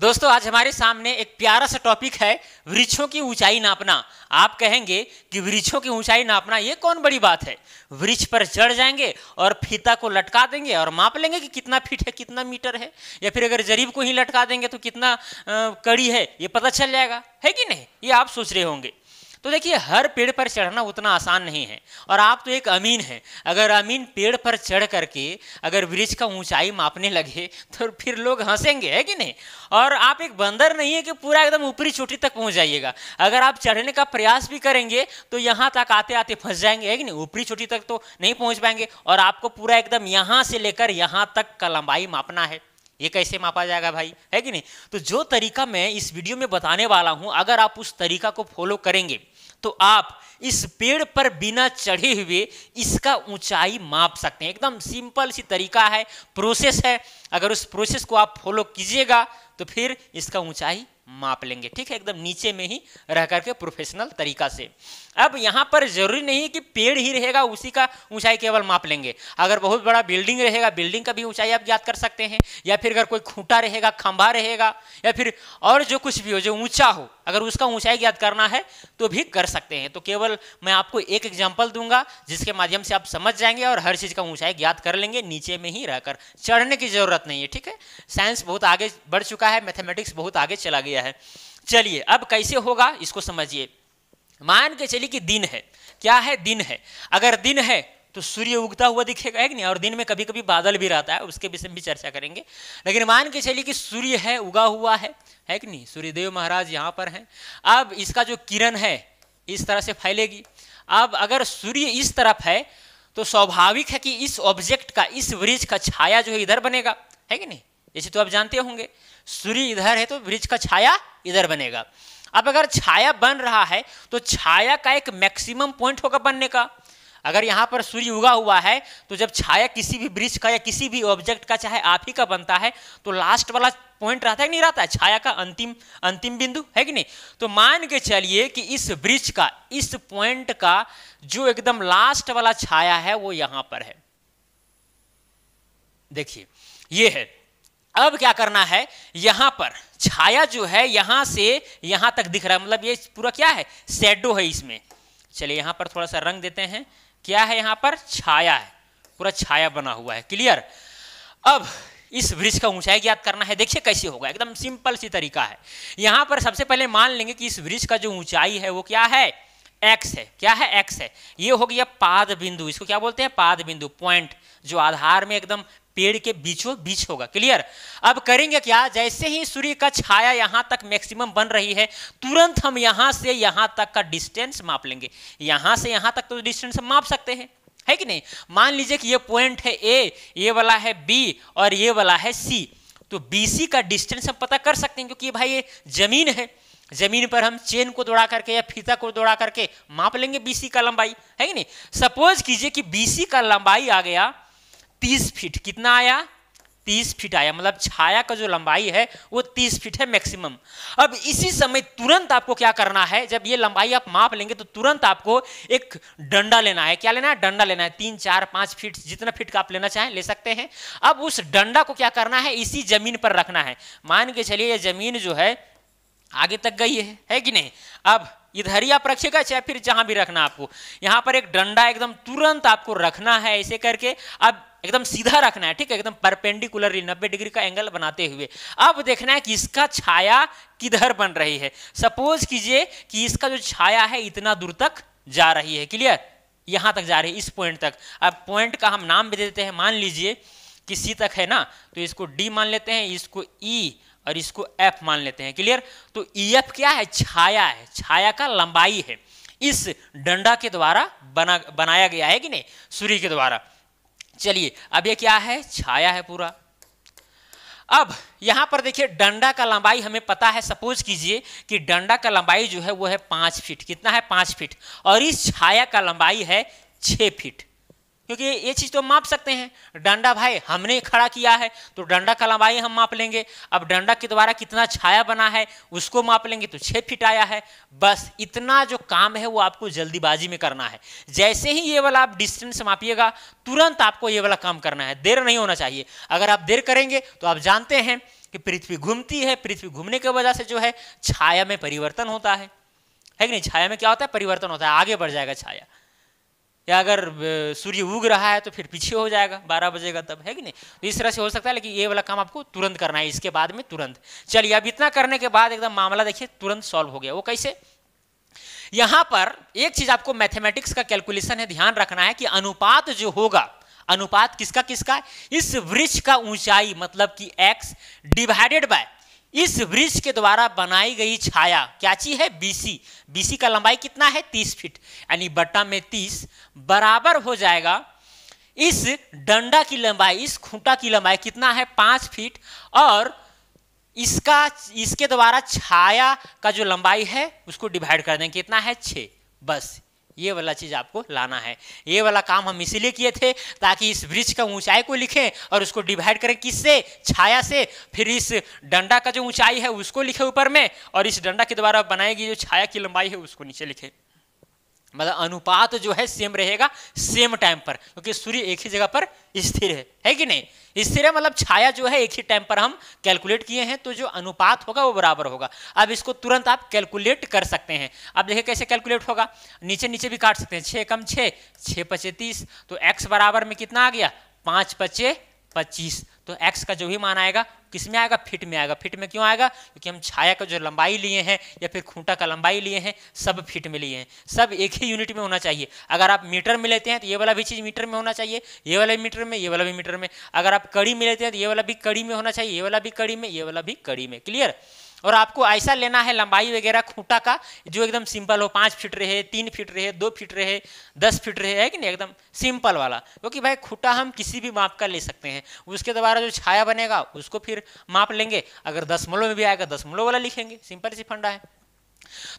दोस्तों आज हमारे सामने एक प्यारा सा टॉपिक है वृक्षों की ऊंचाई नापना आप कहेंगे कि वृक्षों की ऊंचाई नापना ये कौन बड़ी बात है वृक्ष पर चढ़ जाएंगे और फीता को लटका देंगे और माप लेंगे कि कितना फीट है कितना मीटर है या फिर अगर जरीब को ही लटका देंगे तो कितना आ, कड़ी है ये पता चल जाएगा है कि नहीं ये आप सोच रहे होंगे तो देखिए हर पेड़ पर चढ़ना उतना आसान नहीं है और आप तो एक अमीन हैं अगर अमीन पेड़ पर चढ़ करके अगर वृक्ष का ऊंचाई मापने लगे तो फिर लोग हंसेंगे है कि नहीं और आप एक बंदर नहीं है कि पूरा एकदम ऊपरी चोटी तक पहुंच जाइएगा अगर आप चढ़ने का प्रयास भी करेंगे तो यहाँ तक आते आते फंस जाएंगे है कि नहीं ऊपरी चोटी तक तो नहीं पहुँच पाएंगे और आपको पूरा एकदम यहाँ से लेकर यहाँ तक का लंबाई मापना है ये कैसे मापा जाएगा भाई है कि नहीं तो जो तरीका मैं इस वीडियो में बताने वाला हूं अगर आप उस तरीका को फॉलो करेंगे तो आप इस पेड़ पर बिना चढ़े हुए इसका ऊंचाई माप सकते हैं एकदम सिंपल सी तरीका है प्रोसेस है अगर उस प्रोसेस को आप फॉलो कीजिएगा तो फिर इसका ऊंचाई माप लेंगे ठीक है एकदम नीचे में ही रह करके प्रोफेशनल तरीका से अब यहाँ पर जरूरी नहीं कि पेड़ ही रहेगा उसी का ऊंचाई केवल माप लेंगे अगर बहुत बड़ा बिल्डिंग रहेगा बिल्डिंग का भी ऊंचाई आप ज्ञात कर सकते हैं या फिर अगर कोई खूंटा रहेगा खंभा रहेगा या फिर और जो कुछ भी हो जो ऊंचा हो अगर उसका ऊंचाई ज्ञात करना है तो भी कर सकते हैं तो केवल मैं आपको एक एग्जाम्पल दूंगा जिसके माध्यम से आप समझ जाएंगे और हर चीज़ का ऊंचाई ज्ञात कर लेंगे नीचे में ही रहकर चढ़ने की ज़रूरत नहीं है ठीक है साइंस बहुत आगे बढ़ चुका है मैथमेटिक्स बहुत आगे चला गया है चलिए अब कैसे होगा इसको समझिए मान के चलिए कि दिन है क्या है दिन है अगर दिन है तो सूर्य उगता हुआ दिखेगा है कि नहीं और दिन में कभी कभी बादल भी रहता है उसके विषय में भी चर्चा करेंगे लेकिन मान के चलिए कि सूर्य है उगा हुआ है है कि नहीं सूर्यदेव महाराज यहाँ पर हैं अब इसका जो किरण है इस तरह से फैलेगी अब अगर सूर्य इस तरफ है तो स्वाभाविक है कि इस ऑब्जेक्ट का इस वृक्ष का छाया जो है इधर बनेगा है कि नहीं जैसे तो आप जानते होंगे सूर्य इधर है तो वृक्ष का छाया इधर बनेगा अब अगर छाया बन रहा है तो छाया का एक मैक्सिमम पॉइंट होगा बनने का अगर यहाँ पर सूर्य उगा हुआ है तो जब छाया किसी भी ब्रिज का या किसी भी ऑब्जेक्ट का चाहे आप ही का बनता है तो लास्ट वाला पॉइंट रहता है कि नहीं रहता है छाया का अंतिम अंतिम बिंदु है कि नहीं तो मान के चलिए कि इस ब्रिज का इस पॉइंट का जो एकदम लास्ट वाला छाया है वो यहाँ पर है देखिए ये है अब क्या करना है यहां पर छाया जो है यहां से यहां तक दिख रहा है मतलब ये पूरा क्या है शेडो है इसमें चलिए यहां पर थोड़ा सा रंग देते हैं क्या है यहां पर छाया है पूरा छाया बना हुआ है क्लियर अब इस वृक्ष का ऊंचाई ज्ञात करना है देखिए कैसे होगा एकदम सिंपल सी तरीका है यहां पर सबसे पहले मान लेंगे कि इस वृक्ष का जो ऊंचाई है वो क्या है एक्स है क्या है एक्स है ये हो गया पाद बिंदु इसको क्या बोलते हैं पाद बिंदु पॉइंट जो आधार में एकदम पेड़ के बीचों बीच होगा क्लियर अब करेंगे क्या जैसे ही सूर्य का छाया यहां तक मैक्सिमम बन रही है तुरंत हम यहां से यहां तक का डिस्टेंस माप लेंगे यहां से यहां तक तो डिस्टेंस माप सकते हैं है कि नहीं मान लीजिए कि ये पॉइंट है ए ये वाला है बी और ये वाला है सी तो बीसी का डिस्टेंस हम पता कर सकते हैं क्योंकि भाई ये जमीन है जमीन पर हम चेन को दौड़ा करके या फीता को दौड़ा करके माप लेंगे बीसी का लंबाई है कि नहीं सपोज कीजिए कि बीसी का लंबाई आ गया तीस फीट कितना आया तीस फीट आया मतलब छाया का जो लंबाई है वो तीस फीट है मैक्सिमम अब इसी समय तुरंत आपको क्या करना है जब ये लंबाई आप माप लेंगे तो तुरंत आपको एक डंडा लेना है क्या लेना है डंडा लेना है तीन चार पांच फीट जितना फीट का आप लेना चाहें ले सकते हैं अब उस डंडा को क्या करना है इसी जमीन पर रखना है मान के चलिए ये जमीन जो है आगे तक गई है है कि नहीं अब इधर ही आप रखिएगा चाहे फिर जहां भी रखना आपको यहाँ पर एक डंडा एकदम तुरंत आपको रखना है ऐसे करके अब एकदम सीधा रखना है ठीक है एकदम परपेंडिकुलरली 90 डिग्री का एंगल बनाते हुए अब देखना है कि इसका छाया किधर बन रही है सपोज कीजिए कि इसका जो छाया है इतना दूर तक जा रही है क्लियर यहां तक जा रही है इस पॉइंट तक अब पॉइंट का हम नाम भी देते हैं मान लीजिए किसी तक है ना तो इसको डी मान लेते हैं इसको ई e, और इसको एफ मान लेते हैं क्लियर तो ई e एफ क्या है छाया है छाया का लंबाई है इस डंडा के द्वारा बना बनाया गया है कि नहीं सूर्य के द्वारा चलिए अब ये क्या है छाया है पूरा अब यहां पर देखिए डंडा का लंबाई हमें पता है सपोज कीजिए कि डंडा का लंबाई जो है वो है पांच फीट कितना है पांच फीट और इस छाया का लंबाई है छः फीट क्योंकि ये चीज़ तो माप सकते हैं डंडा भाई हमने खड़ा किया है तो डंडा का लंबाई हम माप लेंगे अब डंडा के द्वारा कितना छाया बना है उसको माप लेंगे तो छह फीट आया है बस इतना जो काम है वो आपको जल्दीबाजी में करना है जैसे ही ये वाला आप डिस्टेंस मापिएगा तुरंत आपको ये वाला काम करना है देर नहीं होना चाहिए अगर आप देर करेंगे तो आप जानते हैं कि पृथ्वी घूमती है पृथ्वी घूमने की वजह से जो है छाया में परिवर्तन होता है है कि नहीं छाया में क्या होता है परिवर्तन होता है आगे बढ़ जाएगा छाया या अगर सूर्य उग रहा है तो फिर पीछे हो जाएगा बारह बजेगा तब है कि नहीं तो इस तरह से हो सकता है लेकिन ये वाला काम आपको तुरंत करना है इसके बाद में तुरंत चलिए अब इतना करने के बाद एकदम मामला देखिए तुरंत सॉल्व हो गया वो कैसे यहाँ पर एक चीज आपको मैथमेटिक्स का कैलकुलेशन है ध्यान रखना है कि अनुपात जो होगा अनुपात किसका किसका इस वृक्ष का ऊंचाई मतलब कि एक्स डिवाइडेड बाय इस वृक्ष के द्वारा बनाई गई छाया क्या चीज है बीसी बीसी का लंबाई कितना है तीस फीट यानी बट्टा में तीस बराबर हो जाएगा इस डंडा की लंबाई इस खूंटा की लंबाई कितना है पांच फीट और इसका इसके द्वारा छाया का जो लंबाई है उसको डिवाइड कर देंगे कितना है छ बस ये वाला चीज़ आपको लाना है ये वाला काम हम इसीलिए किए थे ताकि इस वृक्ष का ऊंचाई को लिखें और उसको डिवाइड करें किससे छाया से फिर इस डंडा का जो ऊंचाई है उसको लिखे ऊपर में और इस डंडा के द्वारा बनाई गई जो छाया की लंबाई है उसको नीचे लिखे मतलब अनुपात जो है सेम रहेगा सेम टाइम पर क्योंकि सूर्य एक ही जगह पर स्थिर है है कि नहीं स्थिर है मतलब छाया जो है एक ही टाइम पर हम कैलकुलेट किए हैं तो जो अनुपात होगा वो बराबर होगा अब इसको तुरंत आप कैलकुलेट कर सकते हैं अब देखिए कैसे कैलकुलेट होगा नीचे नीचे भी काट सकते हैं छः कम छः छः पचे तीस तो एक्स बराबर में कितना आ गया पाँच पचे पच्चीस तो x का जो भी मान आएगा किस में आएगा फिट में आएगा फिट में क्यों आएगा क्योंकि हम छाया का जो लंबाई लिए हैं या फिर खूंटा का लंबाई लिए हैं सब फिट में लिए हैं सब एक ही यूनिट में होना चाहिए अगर आप मीटर में लेते हैं तो ये वाला भी चीज़ मीटर में होना चाहिए ये वाला भी मीटर में ये वाला भी मीटर में अगर आप कड़ी में लेते हैं तो ये वाला भी कड़ी में होना चाहिए ये वाला भी कड़ी में ये वाला भी कड़ी में क्लियर और आपको ऐसा लेना है लंबाई वगैरह खूंटा का जो एकदम सिंपल हो पाँच फीट रहे तीन फीट रहे दो फीट रहे दस फीट रहे है कि नहीं एकदम सिंपल वाला क्योंकि तो भाई खूंटा हम किसी भी माप का ले सकते हैं उसके द्वारा जो छाया बनेगा उसको फिर माप लेंगे अगर दस मलो में भी आएगा दस मलो वाला लिखेंगे सिंपल सी फंडा है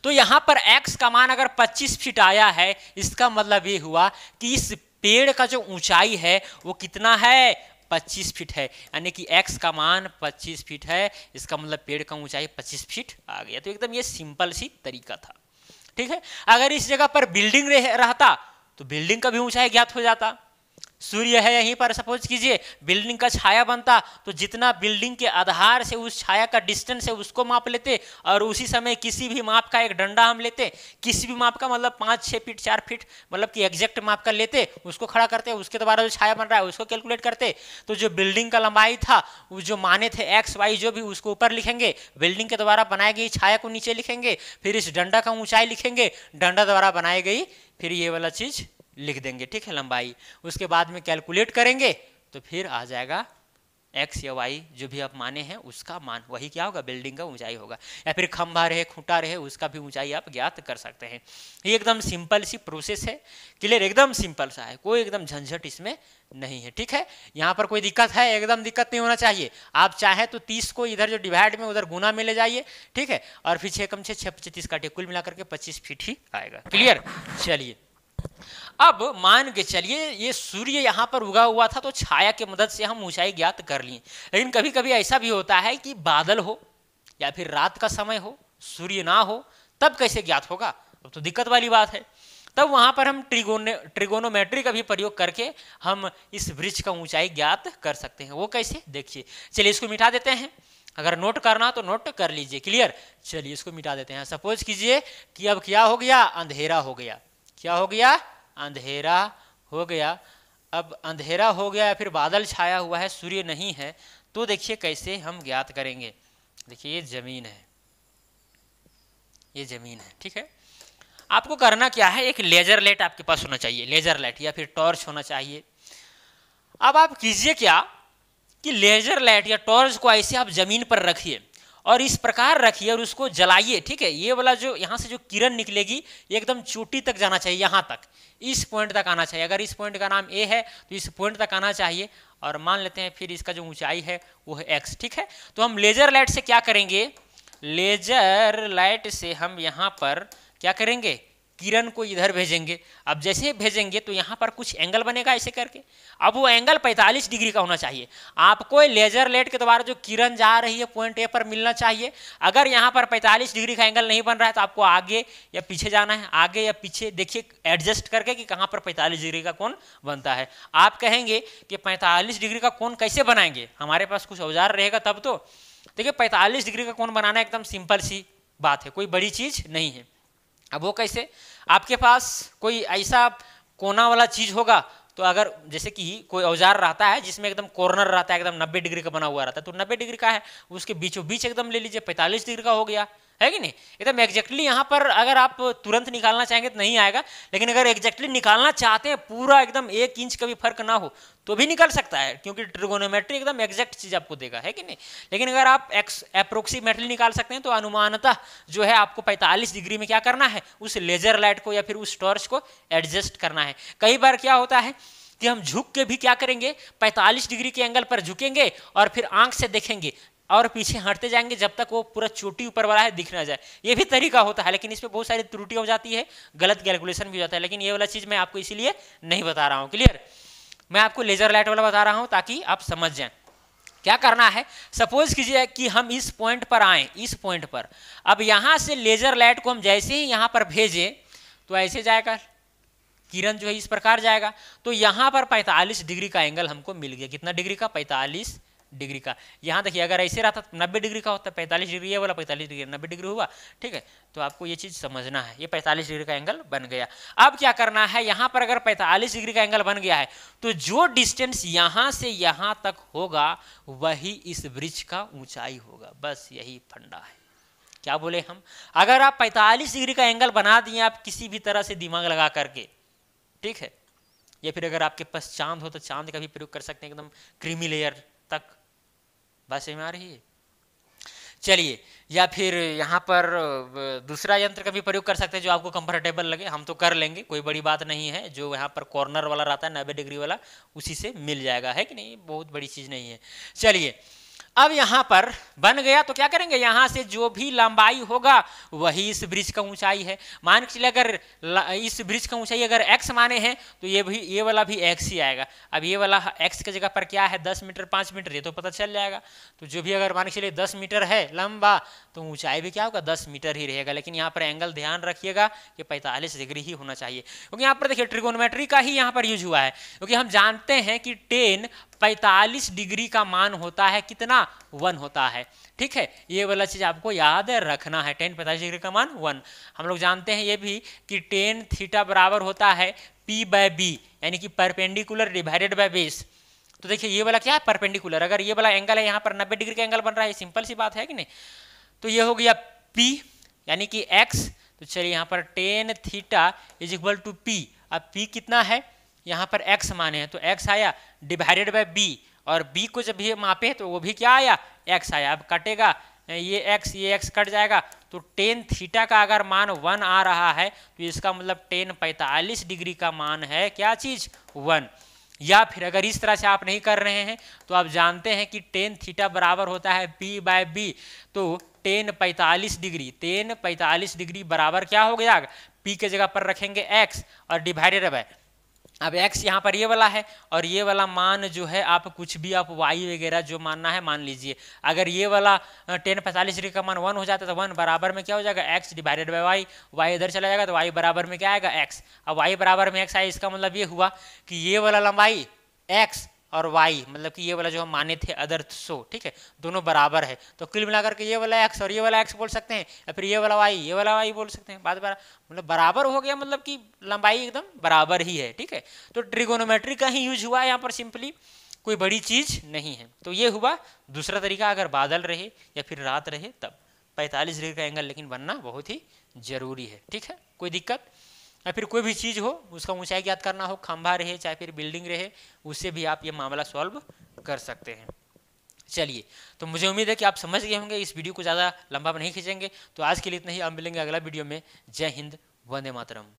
तो यहाँ पर एक्स का मान अगर पच्चीस फीट आया है इसका मतलब ये हुआ कि इस पेड़ का जो ऊंचाई है वो कितना है 25 फीट है यानी कि एक्स का मान 25 फीट है इसका मतलब पेड़ का ऊंचाई 25 फीट आ गया तो एकदम ये सिंपल सी तरीका था ठीक है अगर इस जगह पर बिल्डिंग रहता तो बिल्डिंग का भी ऊंचाई ज्ञात हो जाता सूर्य है यहीं पर सपोज कीजिए बिल्डिंग का छाया बनता तो जितना बिल्डिंग के आधार से उस छाया का डिस्टेंस है उसको माप लेते और उसी समय किसी भी माप का एक डंडा हम लेते किसी भी माप का मतलब पाँच छः फीट चार फीट मतलब कि एग्जैक्ट माप का लेते उसको खड़ा करते उसके द्वारा जो छाया बन रहा है उसको कैलकुलेट करते तो जो बिल्डिंग का लंबाई था वो जो माने थे एक्स वाई जो भी उसको ऊपर लिखेंगे बिल्डिंग के द्वारा बनाई गई छाया को नीचे लिखेंगे फिर इस डंडा का ऊँचाई लिखेंगे डंडा द्वारा बनाई गई फिर ये वाला चीज़ लिख देंगे ठीक है लंबाई उसके बाद में कैलकुलेट करेंगे तो फिर आ जाएगा एक्स या वाई जो भी आप माने हैं उसका मान वही क्या होगा बिल्डिंग का ऊंचाई होगा या फिर खंभा रहे खूंटा रहे उसका भी ऊंचाई आप ज्ञात कर सकते हैं ये एकदम सिंपल सी प्रोसेस है क्लियर एकदम सिंपल सा है कोई एकदम झंझट इसमें नहीं है ठीक है यहाँ पर कोई दिक्कत है एकदम दिक्कत नहीं होना चाहिए आप चाहें तो तीस को इधर जो डिवाइड में उधर गुना में ले जाइए ठीक है और फिर छः कम छः छः पच्चीस काटिए कुल मिलाकर के पच्चीस फीट ही आएगा क्लियर चलिए अब मान के चलिए ये सूर्य यहाँ पर उगा हुआ था तो छाया के मदद से हम ऊंचाई ज्ञात कर लिए लेकिन कभी कभी ऐसा भी होता है कि बादल हो या फिर रात का समय हो सूर्य ना हो तब कैसे ज्ञात होगा अब तो दिक्कत वाली बात है तब वहाँ पर हम ट्रिगोन ट्रिगोनोमेट्री का भी प्रयोग करके हम इस वृक्ष का ऊंचाई ज्ञात कर सकते हैं वो कैसे देखिए चलिए इसको मिटा देते हैं अगर नोट करना तो नोट कर लीजिए क्लियर चलिए इसको मिटा देते हैं सपोज कीजिए कि अब क्या हो गया अंधेरा हो गया क्या हो गया अंधेरा हो गया अब अंधेरा हो गया या फिर बादल छाया हुआ है सूर्य नहीं है तो देखिए कैसे हम ज्ञात करेंगे देखिए ये जमीन है ये जमीन है ठीक है आपको करना क्या है एक लेजर लाइट आपके पास होना चाहिए लेजर लाइट या फिर टॉर्च होना चाहिए अब आप कीजिए क्या कि लेजर लाइट या टॉर्च को ऐसे आप जमीन पर रखिए और इस प्रकार रखिए और उसको जलाइए ठीक है ये वाला जो यहाँ से जो किरण निकलेगी एकदम चोटी तक जाना चाहिए यहाँ तक इस पॉइंट तक आना चाहिए अगर इस पॉइंट का नाम ए है तो इस पॉइंट तक आना चाहिए और मान लेते हैं फिर इसका जो ऊंचाई है वो है एक्स ठीक है तो हम लेजर लाइट से क्या करेंगे लेजर लाइट से हम यहाँ पर क्या करेंगे किरण को इधर भेजेंगे अब जैसे भेजेंगे तो यहाँ पर कुछ एंगल बनेगा ऐसे करके अब वो एंगल 45 डिग्री का होना चाहिए आपको लेजर लेट के द्वारा जो किरण जा रही है पॉइंट ए पर मिलना चाहिए अगर यहाँ पर 45 डिग्री का एंगल नहीं बन रहा है तो आपको आगे या पीछे जाना है आगे या पीछे देखिए एडजस्ट करके कि कहाँ पर पैंतालीस डिग्री का कौन बनता है आप कहेंगे कि पैंतालीस डिग्री का कौन कैसे बनाएंगे हमारे पास कुछ औजार रहेगा तब तो देखिए पैंतालीस डिग्री का कौन बनाना एकदम सिंपल सी बात है कोई बड़ी चीज़ नहीं है अब वो कैसे आपके पास कोई ऐसा कोना वाला चीज़ होगा तो अगर जैसे कि कोई औजार रहता है जिसमें एकदम कॉर्नर रहता है एकदम नब्बे डिग्री का बना हुआ रहता है तो नब्बे डिग्री का है उसके बीचों बीच एकदम ले लीजिए पैंतालीस डिग्री का हो गया है कि नहीं एकदम तो एग्जैक्टली यहाँ पर अगर आप तुरंत निकालना चाहेंगे तो नहीं आएगा लेकिन अगर एग्जैक्टली निकालना चाहते हैं पूरा एकदम एक इंच का भी फर्क ना हो तो भी निकल सकता है क्योंकि ट्रिगोनोमेट्री एकदम एग्जैक्ट चीज़ आपको देगा है कि नहीं लेकिन अगर आप एक्स अप्रोक्सीमेटली निकाल सकते हैं तो अनुमानतः जो है आपको 45 डिग्री में क्या करना है उस लेजर लाइट को या फिर उस टॉर्च को एडजस्ट करना है कई बार क्या होता है कि हम झुक के भी क्या करेंगे 45 डिग्री के एंगल पर झुकेंगे और फिर आंख से देखेंगे और पीछे हटते जाएंगे जब तक वो पूरा चोटी ऊपर वाला है दिख ना जाए ये भी तरीका होता है लेकिन इसमें बहुत सारी त्रुटि हो जाती है गलत कैलकुलेशन भी हो जाता है लेकिन ये वाला चीज़ मैं आपको इसीलिए नहीं बता रहा हूँ क्लियर मैं आपको लेजर लाइट वाला बता रहा हूँ ताकि आप समझ जाए क्या करना है सपोज कीजिए कि हम इस पॉइंट पर आए इस पॉइंट पर अब यहां से लेजर लाइट को हम जैसे ही यहां पर भेजे तो ऐसे जाएगा किरण जो है इस प्रकार जाएगा तो यहां पर 45 डिग्री का एंगल हमको मिल गया कितना डिग्री का 45 डिग्री का यहाँ देखिए अगर ऐसे रहा था तो नब्बे डिग्री का होता पैंतालीस डिग्री ये वाला पैंतालीस डिग्री नब्बे डिग्री हुआ ठीक है तो आपको ये चीज़ समझना है ये पैंतालीस डिग्री का एंगल बन गया अब क्या करना है यहाँ पर अगर पैंतालीस डिग्री का एंगल बन गया है तो जो डिस्टेंस यहाँ से यहाँ तक होगा वही इस ब्रिज का ऊंचाई होगा बस यही फंडा है क्या बोले हम अगर आप 45 डिग्री का एंगल बना दिए आप किसी भी तरह से दिमाग लगा करके ठीक है या फिर अगर आपके पास चांद हो तो चांद का भी प्रयोग कर सकते हैं एकदम क्रीमी लेयर तक बात समझ में आ रही है चलिए या फिर यहाँ पर दूसरा यंत्र का भी प्रयोग कर सकते हैं जो आपको कंफर्टेबल लगे हम तो कर लेंगे कोई बड़ी बात नहीं है जो यहाँ पर कॉर्नर वाला रहता है नब्बे डिग्री वाला उसी से मिल जाएगा है कि नहीं बहुत बड़ी चीज़ नहीं है चलिए अब यहां पर बन गया तो क्या करेंगे यहां से जो भी लंबाई होगा वही इस ब्रिज का ऊंचाई है मान के चलिए अगर इस ब्रिज का ऊंचाई अगर x माने हैं तो ये भी ये वाला भी x ही आएगा अब ये वाला x की जगह पर क्या है दस मीटर पाँच मीटर ये तो पता चल जाएगा तो जो भी अगर मान के चलिए दस मीटर है लंबा तो ऊंचाई भी क्या होगा दस मीटर ही रहेगा लेकिन यहाँ पर एंगल ध्यान रखिएगा कि पैंतालीस डिग्री ही होना चाहिए क्योंकि यहाँ पर देखिए ट्रिगोनोमेट्री का ही यहाँ पर यूज हुआ है क्योंकि हम जानते हैं कि टेन 45 डिग्री का मान होता है कितना वन होता है ठीक है ये वाला चीज़ आपको याद रखना है टेन पैंतालीस डिग्री का मान वन हम लोग जानते हैं ये भी कि टेन थीटा बराबर होता है पी बाय बी यानी कि परपेंडिकुलर डिवाइडेड बाय बेस तो देखिए ये वाला क्या है परपेंडिकुलर अगर ये वाला एंगल है यहाँ पर नब्बे डिग्री का एंगल बन रहा है सिंपल सी बात है कि नहीं तो ये हो गया पी यानी कि एक्स तो चलिए यहाँ पर tan theta is equal to P अब पी कितना है यहाँ पर एक्स माने हैं तो एक्स आया डिवाइडेड बाय बी और बी को जब भी मापे तो वो भी क्या आया एक्स आया अब कटेगा ये एक्स ये एक्स कट जाएगा तो टेन थीटा का अगर मान वन आ रहा है तो इसका मतलब टेन पैंतालीस डिग्री का मान है क्या चीज़ वन या फिर अगर इस तरह से आप नहीं कर रहे हैं तो आप जानते हैं कि टेन थीटा बराबर होता है बी बाय बी तो टेन पैंतालीस डिग्री टेन पैंतालीस डिग्री बराबर क्या हो गया पी के जगह पर रखेंगे एक्स और डिवाइडेड बाय अब x यहाँ पर ये वाला है और ये वाला मान जो है आप कुछ भी आप y वगैरह जो मानना है मान लीजिए अगर ये वाला टेन पैंतालीस डिग्री का मान वन हो जाता है तो वन बराबर में क्या हो जाएगा x divided by Y Y इधर चला जाएगा तो y बराबर में क्या आएगा x अब y बराबर में x आए इसका मतलब ये हुआ कि ये वाला लंबाई x और वाई मतलब कि ये वाला जो हम माने थे अदर सो ठीक है दोनों बराबर है तो कुल मिलाकर के ये वाला एक्स और ये वाला एक्स बोल सकते हैं या फिर ये वाला वाई ये वाला वाई बोल सकते हैं बात बार मतलब बराबर हो गया मतलब कि लंबाई एकदम बराबर ही है ठीक है तो ट्रिगोनोमेट्री का ही यूज हुआ है यहाँ पर सिंपली कोई बड़ी चीज़ नहीं है तो ये हुआ दूसरा तरीका अगर बादल रहे या फिर रात रहे तब पैंतालीस डिग्री का एंगल लेकिन बनना बहुत ही ज़रूरी है ठीक है कोई दिक्कत या फिर कोई भी चीज़ हो उसका ऊंचाई ज्ञात करना हो खंभा रहे चाहे फिर बिल्डिंग रहे उससे भी आप ये मामला सॉल्व कर सकते हैं चलिए तो मुझे उम्मीद है कि आप समझ गए होंगे इस वीडियो को ज़्यादा लंबा नहीं खींचेंगे तो आज के लिए इतना ही अब मिलेंगे अगला वीडियो में जय हिंद वंदे मातरम